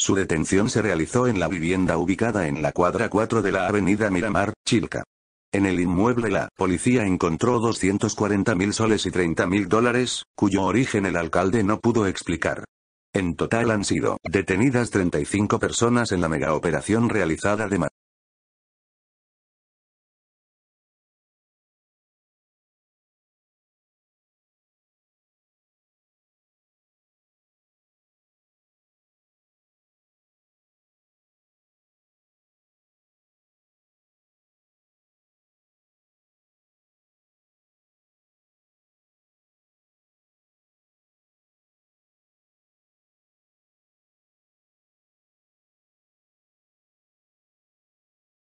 Su detención se realizó en la vivienda ubicada en la cuadra 4 de la avenida Miramar, Chilca. En el inmueble la policía encontró 240.000 soles y 30.000 dólares, cuyo origen el alcalde no pudo explicar. En total han sido detenidas 35 personas en la megaoperación realizada de